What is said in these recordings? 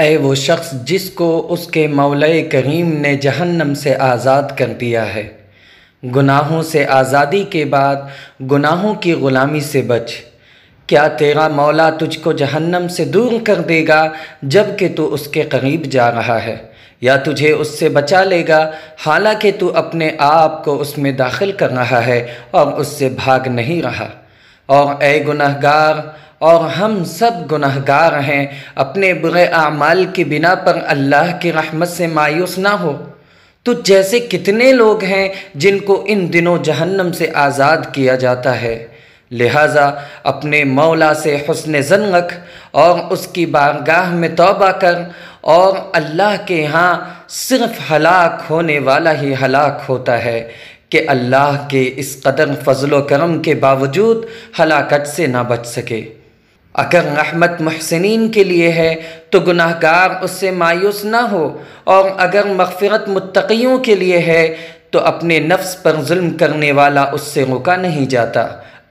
ए वो शख्स जिसको उसके मौल करीम ने जहन्नम से आज़ाद कर दिया है गुनाहों से आज़ादी के बाद गुनाहों की ग़ुलामी से बच क्या तेरा मौला तुझको जहन्नम से दूर कर देगा जबकि तू उसके करीब जा रहा है या तुझे उससे बचा लेगा हालांकि तू अपने आप को उसमें दाखिल कर रहा है और उससे भाग नहीं रहा और ए गुनाहगार और हम सब गुनाहगार हैं अपने बुरे अमाल के बिना पर अल्लाह की रहमत से मायूस ना हो तो जैसे कितने लोग हैं जिनको इन दिनों जहन्नम से आज़ाद किया जाता है लिहाजा अपने मौला से हसन जन रख और उसकी बारगाह में तोबा कर और अल्लाह के यहाँ सिर्फ हलाक होने वाला ही हलाक होता है कि अल्लाह के इस कदर फ़जल करम के बावजूद हलाकत से ना बच सके अगर रहमत महसिन के लिए है तो गुनाहगार उससे मायूस ना हो और अगर मगफ़रत मतकीयों के लिए है तो अपने नफ्स पर जुल्म करने वाला उससे रुका नहीं जाता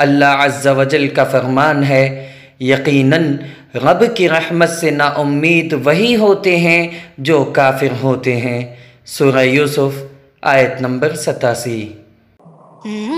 अल्लाह अज्जा का फरमान है यकीनन रब की रहमत से उम्मीद वही होते हैं जो काफिर होते हैं सुर यूसुफ़ आयत नंबर सतासी हम्म,